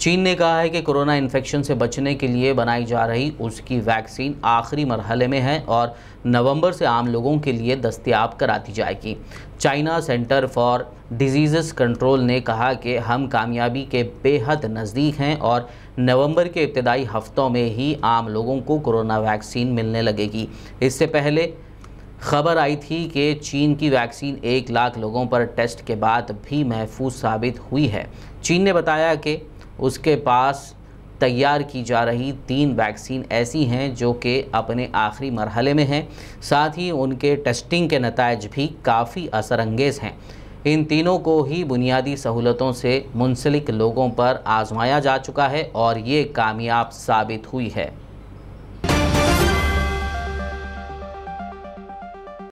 चीन ने कहा है कि कोरोना इन्फेक्शन से बचने के लिए बनाई जा रही उसकी वैक्सीन आखिरी मरहले में है और नवंबर से आम लोगों के लिए दस्तियाब करा दी जाएगी China centre for disease control ने कहा कि हम कामयाबी के बेहद नज़दीक हैं और नवंबर के इब्तदाई हफ़्तों में ही आम लोगों को कोरोना वैक्सीन मिलने लगेगी इससे पहले खबर आई थी कि चीन की वैक्सीन एक लाख लोगों पर टेस्ट के बाद भी महफूज साबित हुई है चीन ने बताया कि उसके पास तैयार की जा रही तीन वैक्सीन ऐसी हैं जो कि अपने आखिरी मरहले में हैं साथ ही उनके टेस्टिंग के नतज भी काफ़ी असरंगेज़ हैं इन तीनों को ही बुनियादी सहूलतों से मुंसलिक लोगों पर आजमाया जा चुका है और ये कामयाब साबित हुई है